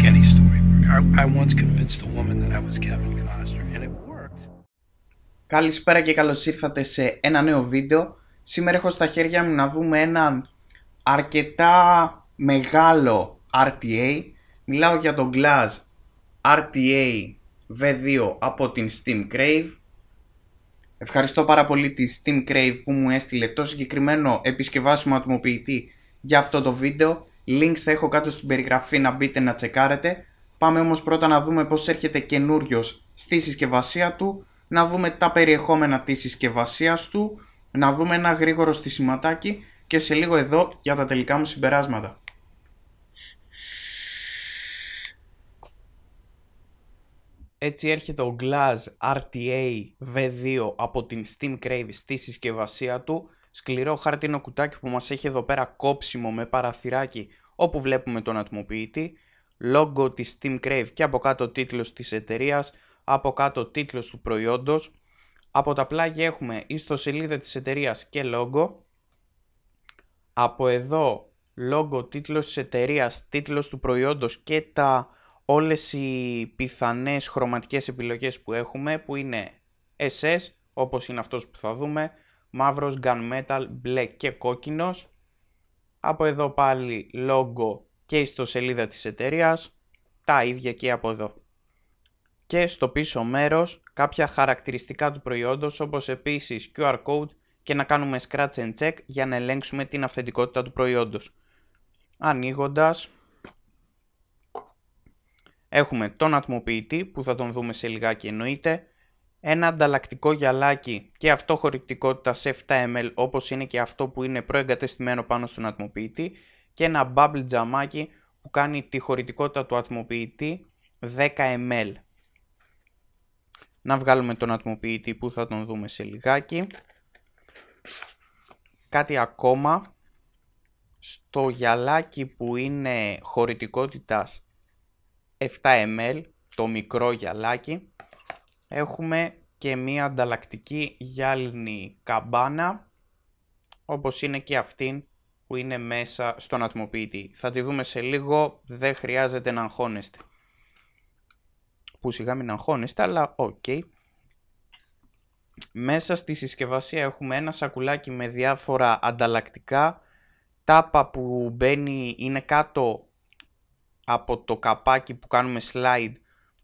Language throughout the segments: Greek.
any story I, once convinced a woman that I was Kevin Costner and it worked. Καλησπέρα και καλώς ήρθατε σε ένα νέο βίντεο. Σήμερα έχω στα χέρια μου να δούμε ένα αρκετά μεγάλο RTA. Μιλάω για το Glass RTA V2 από την Steam Crave. Ευχαριστώ πάρα πολύ τη Steam Crave που μου έστειλε το συγκεκριμένο επισκευάσιμο ατμοποιητή για αυτό το βίντεο. Links θα έχω κάτω στην περιγραφή να μπείτε να τσεκάρετε. Πάμε όμως πρώτα να δούμε πώς έρχεται καινούριος στη συσκευασία του, να δούμε τα περιεχόμενα της συσκευασίας του, να δούμε ένα γρήγορο στισιματάκι και σε λίγο εδώ για τα τελικά μου συμπεράσματα. Έτσι έρχεται ο Glass RTA V2 από την Steam Crave στη συσκευασία του σκληρό χαρτινό κουτάκι που μας έχει εδώ πέρα κόψιμο με παραθυράκι όπου βλέπουμε τον ατμοποιητή, λόγο της Steam Crave και από κάτω τίτλος της εταιρείας, από κάτω τίτλος του προϊόντος. Από τα πλάγια έχουμε ιστοσελίδα της εταιρείας και λόγο. Από εδώ λόγο, τίτλος της εταιρείας, τίτλος του προϊόντος και τα όλες οι πιθανές χρωματικές επιλογές που έχουμε που είναι SS όπως είναι αυτός που θα δούμε, μαύρος, gunmetal, μπλε και κόκκινος. Από εδώ πάλι logo και ιστοσελίδα της εταιρείας, τα ίδια και από εδώ. Και στο πίσω μέρος κάποια χαρακτηριστικά του προϊόντος όπως επίσης QR code και να κάνουμε scratch and check για να ελέγξουμε την αυθεντικότητα του προϊόντος. Ανοίγοντας έχουμε τον ατμοποιητή που θα τον δούμε σε λιγάκι εννοείται, ένα ανταλλακτικό γυαλάκι και αυτό χωρητικοτητα 7 ml όπως είναι και αυτό που είναι προεγκατεστημένο πάνω στον ατμοποιητή και ένα bubble τζαμάκι που κάνει τη χωρητικότητα του ατμοποιητή 10 ml. Να βγάλουμε τον ατμοποιητή που θα τον δούμε σε λιγάκι. Κάτι ακόμα. Στο γυαλάκι που είναι χωρητικότητας 7 ml, το μικρό γυαλάκι, έχουμε και μία ανταλλακτική γυάλινη καμπάνα, όπως είναι και αυτήν που είναι μέσα στον ατμοποιητή. Θα τη δούμε σε λίγο, δεν χρειάζεται να αγχώνεστε. Που σιγά μην αγχώνεστε, αλλά οκ. Okay. Μέσα στη συσκευασία έχουμε ένα σακουλάκι με διάφορα ανταλλακτικά. Τάπα που μπαίνει είναι κάτω από το καπάκι που κάνουμε slide.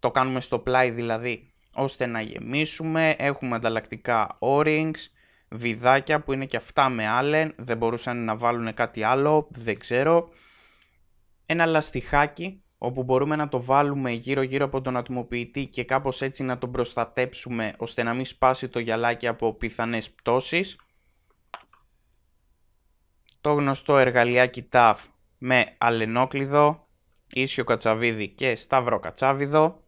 Το κάνουμε στο πλάι δηλαδή ώστε να γεμίσουμε. Έχουμε ανταλλακτικά O-rings, βιδάκια που είναι και αυτά με Allen. δεν μπορούσαν να βάλουν κάτι άλλο, δεν ξέρω. Ένα λαστιχάκι όπου μπορούμε να το βάλουμε γύρω γύρω από τον ατμοποιητή και κάπως έτσι να τον προστατέψουμε ώστε να μην σπάσει το γυαλάκι από πιθανές πτώσεις. Το γνωστό εργαλιάκι TAF με αλενόκλειδο, ίσιο κατσαβίδι και σταυρό κατσάβιδο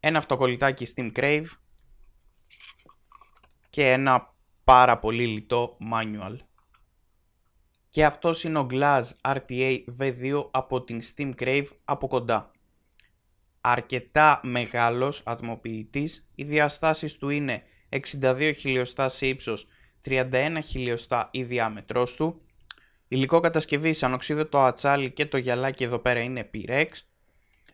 ένα αυτοκολλητάκι Steam Crave και ένα πάρα πολύ λιτό manual. Και αυτός είναι ο Glass RTA V2 από την Steam Crave από κοντά. Αρκετά μεγάλος ατμοποιητής, οι διαστάσεις του είναι 62 χιλιοστά σε ύψος, 31 χιλιοστά η διάμετρός του. Υλικό σαν οξύδωτο ατσάλι και το γυαλάκι εδώ πέρα είναι Pyrex.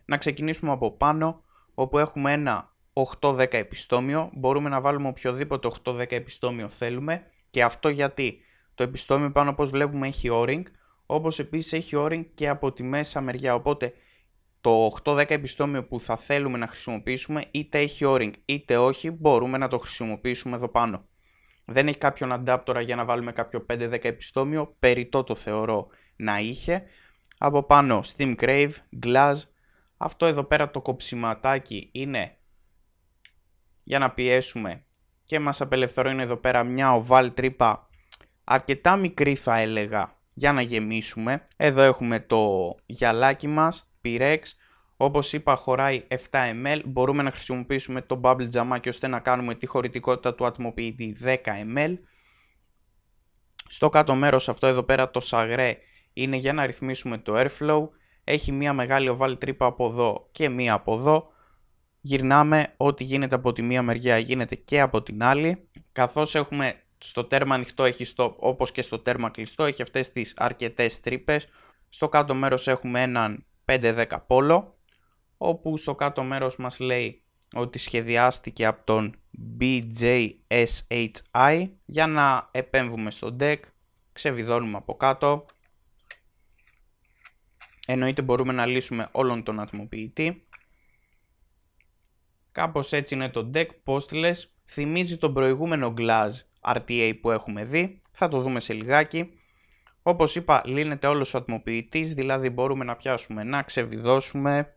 Να ξεκινήσουμε από πάνω όπου έχουμε ένα 8-10 επιστόμιο, μπορούμε να βάλουμε οποιοδήποτε 8-10 επιστόμιο θέλουμε και αυτό γιατί το επιστόμιο πάνω όπως βλέπουμε έχει O-ring, όπως επίσης έχει O-ring και από τη μέσα μεριά, οπότε το 8-10 επιστόμιο που θα θέλουμε να χρησιμοποιήσουμε είτε έχει O-ring είτε όχι μπορούμε να το χρησιμοποιήσουμε εδώ πάνω. Δεν έχει κάποιον αντάπτορα για να βάλουμε κάποιο 5-10 επιστόμιο, περιττό το θεωρώ να είχε. Από πάνω Steam Crave, Glass, αυτό εδώ πέρα το κοψιματάκι είναι για να πιέσουμε και μας απελευθερώνει εδώ πέρα μια οβάλ τρύπα αρκετά μικρή θα έλεγα για να γεμίσουμε. Εδώ έχουμε το γυαλάκι μας, πυρέξ, όπως είπα χωράει 7 ml, μπορούμε να χρησιμοποιήσουμε το bubble τζαμάκι ώστε να κάνουμε τη χωρητικότητα του ατμοποιητή 10 ml. Στο κάτω μέρος αυτό εδώ πέρα το σαγρέ είναι για να ρυθμίσουμε το airflow έχει μία μεγάλη οβάλη τρύπα από εδώ και μία από εδώ. Γυρνάμε ό,τι γίνεται από τη μία μεριά γίνεται και από την άλλη. Καθώς έχουμε στο τέρμα ανοιχτό έχει στο όπως και στο τέρμα κλειστό έχει αυτές τις αρκετές τρύπες. Στο κάτω μέρος έχουμε έναν 5-10 πόλο όπου στο κάτω μέρος μας λέει ότι σχεδιάστηκε από τον BJSHI για να επέμβουμε στο deck, ξεβιδώνουμε από κάτω Εννοείται μπορούμε να λύσουμε όλον τον ατμοποιητή. Κάπως έτσι είναι το deck postless. Θυμίζει τον προηγούμενο Glass RTA που έχουμε δει. Θα το δούμε σε λιγάκι. Όπως είπα λύνεται όλος ο ατμοποιητής, δηλαδή μπορούμε να πιάσουμε να ξεβιδώσουμε,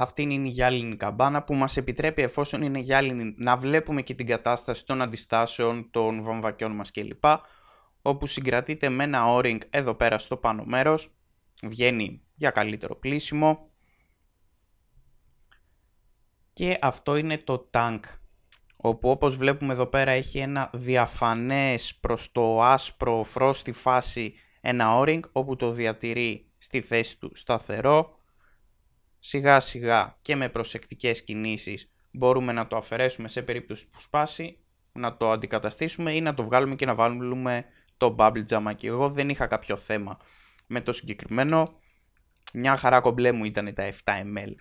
Αυτή είναι η γυάλινη καμπάνα που μας επιτρέπει εφόσον είναι γυάλινη να βλέπουμε και την κατάσταση των αντιστάσεων, των βαμβακιών μας κλπ. Όπου συγκρατείται με ένα εδώ πέρα στο πάνω μέρος. Βγαίνει για καλύτερο πλήσιμο. Και αυτό είναι το tank. Όπου όπως βλέπουμε εδώ πέρα έχει ένα διαφανές προς το άσπρο φρόστη φάση ένα όπου το διατηρεί στη θέση του σταθερό σιγά σιγά και με προσεκτικές κινήσεις μπορούμε να το αφαιρέσουμε σε περίπτωση που σπάσει, να το αντικαταστήσουμε ή να το βγάλουμε και να βάλουμε το bubble jam και εγώ δεν είχα κάποιο θέμα με το συγκεκριμένο μια χαρά κομπλέ μου ήταν τα 7 ml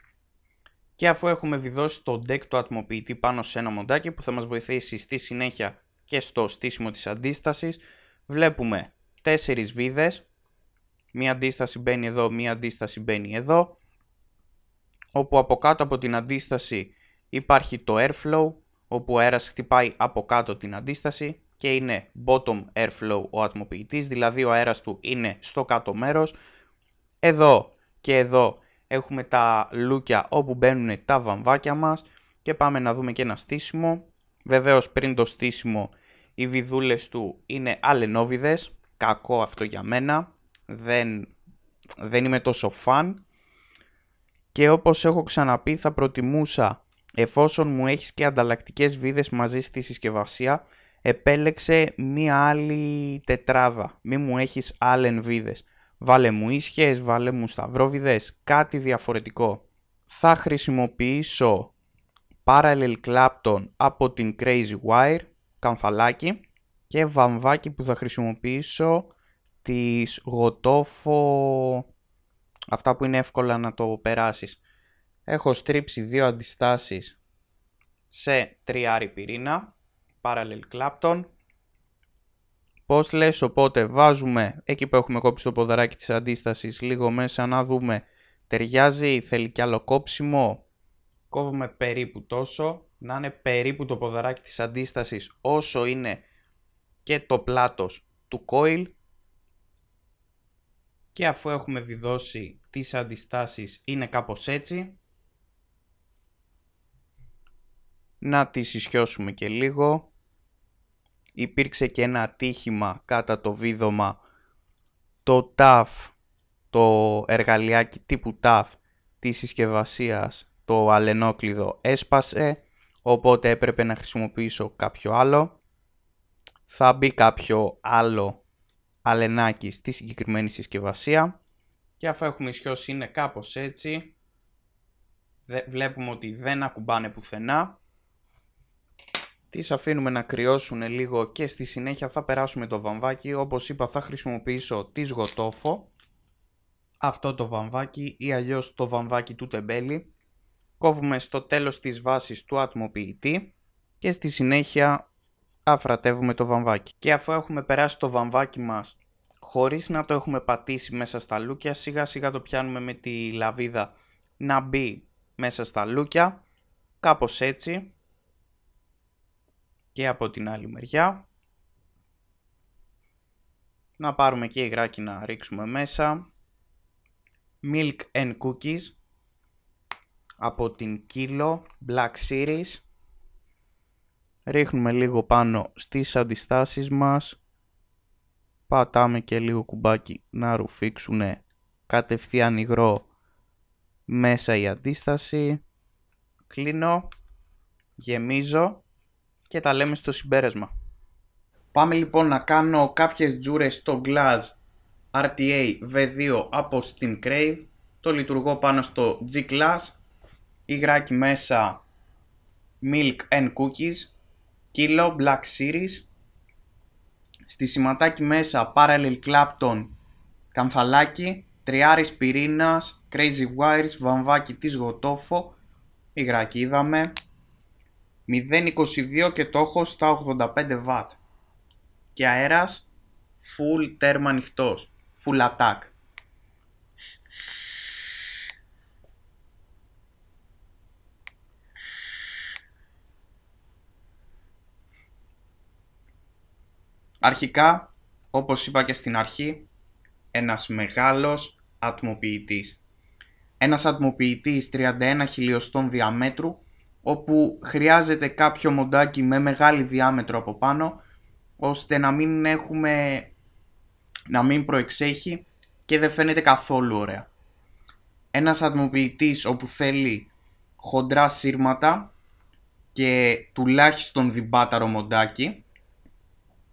και αφού έχουμε βιδώσει το deck του ατμοποιητή πάνω σε ένα μοντάκι που θα μας βοηθήσει στη συνέχεια και στο στήσιμο της αντίστασης βλέπουμε 4 βίδες μία αντίσταση μπαίνει εδώ, μία αντίσταση μπαίνει εδώ όπου από κάτω από την αντίσταση υπάρχει το airflow, όπου ο αέρας χτυπάει από κάτω την αντίσταση και είναι bottom airflow ο ατμοποιητής, δηλαδή ο αέρας του είναι στο κάτω μέρος. Εδώ και εδώ έχουμε τα λούκια όπου μπαίνουν τα βαμβάκια μας και πάμε να δούμε και ένα στήσιμο. Βεβαίως πριν το στήσιμο οι βιδούλες του είναι αλενόβιδες, κακό αυτό για μένα, δεν, δεν είμαι τόσο φαν και όπως έχω ξαναπεί θα προτιμούσα εφόσον μου έχεις και ανταλλακτικές βίδες μαζί στη συσκευασία επέλεξε μία άλλη τετράδα, μη μου έχεις άλλες βίδες. Βάλε μου ίσχες, βάλε μου σταυρόβιδες, κάτι διαφορετικό. Θα χρησιμοποιήσω Parallel Clapton από την Crazy Wire, καμφαλάκι και βαμβάκι που θα χρησιμοποιήσω της γοτόφο αυτά που είναι εύκολα να το περάσεις. Έχω στρίψει δύο αντιστάσεις σε τριάρι πυρήνα, parallel clapton. Πώς λες, οπότε βάζουμε εκεί που έχουμε κόψει το ποδαράκι της αντίστασης λίγο μέσα να δούμε ταιριάζει, θέλει κι άλλο κόψιμο. Κόβουμε περίπου τόσο, να είναι περίπου το ποδαράκι της αντίστασης όσο είναι και το πλάτος του coil και αφού έχουμε βιδώσει τις αντιστάσεις είναι κάπως έτσι. Να τις ισιώσουμε και λίγο. Υπήρξε και ένα ατύχημα κατά το βίδωμα το TAF, το εργαλειάκι τύπου TAF της συσκευασίας, το αλενόκλειδο έσπασε, οπότε έπρεπε να χρησιμοποιήσω κάποιο άλλο. Θα μπει κάποιο άλλο αλενάκι στη συγκεκριμένη συσκευασία. Και αφού έχουμε ισιώσει είναι κάπως έτσι. Βλέπουμε ότι δεν ακουμπάνε πουθενά. Τις αφήνουμε να κρυώσουν λίγο και στη συνέχεια θα περάσουμε το βαμβάκι. Όπως είπα θα χρησιμοποιήσω τη σγοτόφο. Αυτό το βαμβάκι ή αλλιώς το βαμβάκι του τεμπέλη. Κόβουμε στο τέλος της βάσης του ατμοποιητή και στη συνέχεια αφρατεύουμε το βαμβάκι. Και αφού έχουμε περάσει το βαμβάκι μας χωρίς να το έχουμε πατήσει μέσα στα λούκια, σιγά σιγά το πιάνουμε με τη λαβίδα να μπει μέσα στα λούκια, κάπως έτσι και από την άλλη μεριά. Να πάρουμε και υγράκι να ρίξουμε μέσα. Milk and Cookies από την Kilo Black Series ρίχνουμε λίγο πάνω στις αντιστάσεις μας, πατάμε και λίγο κουμπάκι να ρουφήξουν κατευθείαν υγρό μέσα η αντίσταση, κλείνω, γεμίζω και τα λέμε στο συμπέρασμα. Πάμε λοιπόν να κάνω κάποιες τζούρες στο Glass RTA V2 από Steam Crave. Το λειτουργώ πάνω στο G-Class. Υγράκι μέσα Milk and Cookies Kilo, Black Series. Στη σηματάκι μέσα Parallel Clapton, Καμφαλάκι, Τριάρης Πυρήνας, Crazy Wires, Βαμβάκι της Γοτόφο, υγράκι είδαμε, 0.22 και το στα 85 W και αέρας full τέρμα ανοιχτός, full attack. Αρχικά, όπως είπα και στην αρχή, ένας μεγάλος ατμοποιητής. Ένας ατμοποιητής 31 χιλιοστών διαμέτρου, όπου χρειάζεται κάποιο μοντάκι με μεγάλη διάμετρο από πάνω, ώστε να μην έχουμε, να μην προεξέχει και δεν φαίνεται καθόλου ωραία. Ένας ατμοποιητής όπου θέλει χοντρά σύρματα και τουλάχιστον διμπάταρο μοντάκι,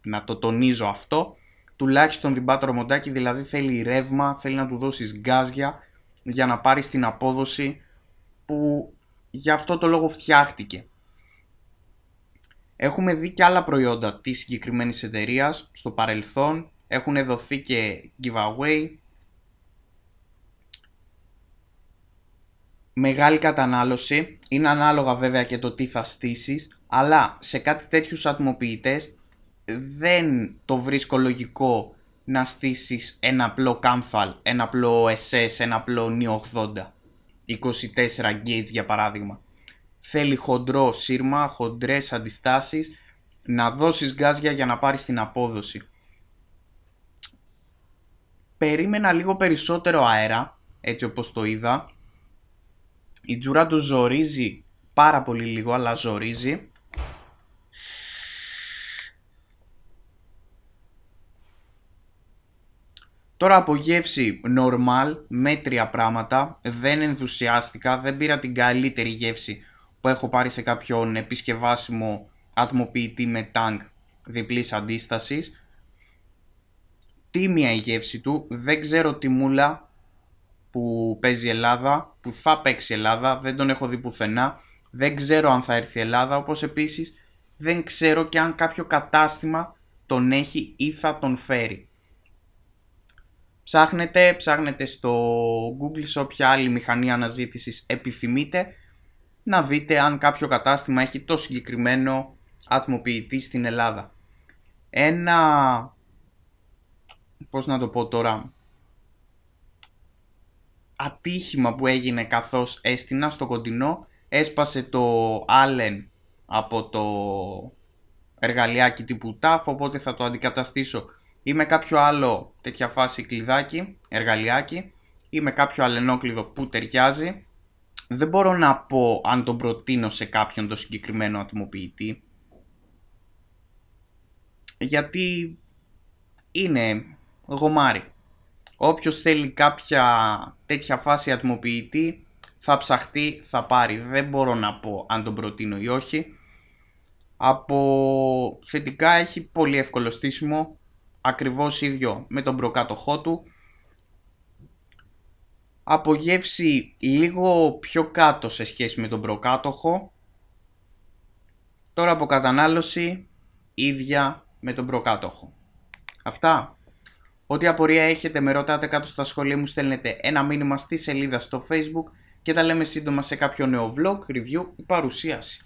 να το τονίζω αυτό. Τουλάχιστον Πάτρο μοντάκι, δηλαδή θέλει ρεύμα, θέλει να του δώσεις γκάζια για να πάρει την απόδοση που για αυτό το λόγο φτιάχτηκε. Έχουμε δει και άλλα προϊόντα της συγκεκριμένης εταιρείας στο παρελθόν. Έχουν δοθεί και giveaway. Μεγάλη κατανάλωση. Είναι ανάλογα βέβαια και το τι θα στήσεις. Αλλά σε κάτι τέτοιους ατμοποιητές δεν το βρίσκω λογικό να στήσεις ένα απλό Κάμφαλ, ένα απλό SS, ένα απλό 80. 24 gauge για παράδειγμα. Θέλει χοντρό σύρμα, χοντρές αντιστάσεις, να δώσεις γκάζια για να πάρεις την απόδοση. Περίμενα λίγο περισσότερο αέρα, έτσι όπως το είδα. Η τζουρά του ζορίζει πάρα πολύ λίγο, αλλά ζορίζει. Τώρα από γεύση normal, μέτρια πράγματα, δεν ενθουσιάστηκα, δεν πήρα την καλύτερη γεύση που έχω πάρει σε κάποιον επισκευάσιμο ατμοποιητή με τάγκ διπλής αντίστασης. Τίμια η γεύση του, δεν ξέρω τι μούλα που παίζει Ελλάδα, που θα παίξει Ελλάδα, δεν τον έχω δει πουθενά, δεν ξέρω αν θα έρθει Ελλάδα, όπως επίσης δεν ξέρω και αν κάποιο κατάστημα τον έχει ή θα τον φέρει ψάχνετε, ψάχνετε στο Google σε όποια άλλη μηχανή αναζήτησης επιθυμείτε να δείτε αν κάποιο κατάστημα έχει το συγκεκριμένο ατμοποιητή στην Ελλάδα. Ένα, πώς να το πω τώρα, ατύχημα που έγινε καθώς έστεινα στο κοντινό έσπασε το Allen από το εργαλειάκι τύπου TAF οπότε θα το αντικαταστήσω ή με κάποιο άλλο τέτοια φάση κλειδάκι, εργαλειάκι ή με κάποιο αλενόκλειδο που ταιριάζει. Δεν μπορώ να πω αν τον προτείνω σε κάποιον το συγκεκριμένο ατμοποιητή. Γιατί είναι γομάρι. Όποιος θέλει κάποια τέτοια φάση ατμοποιητή θα ψαχτεί, θα πάρει. Δεν μπορώ να πω αν τον προτείνω ή όχι. Από θετικά έχει πολύ εύκολο στήσιμο, ακριβώς ίδιο με τον προκάτοχό του. Από γεύση λίγο πιο κάτω σε σχέση με τον προκάτοχο. Τώρα από κατανάλωση ίδια με τον προκάτοχο. Αυτά. Ό,τι απορία έχετε με ρωτάτε κάτω στα σχολεία μου στέλνετε ένα μήνυμα στη σελίδα στο facebook και τα λέμε σύντομα σε κάποιο νέο vlog, review ή παρουσίαση.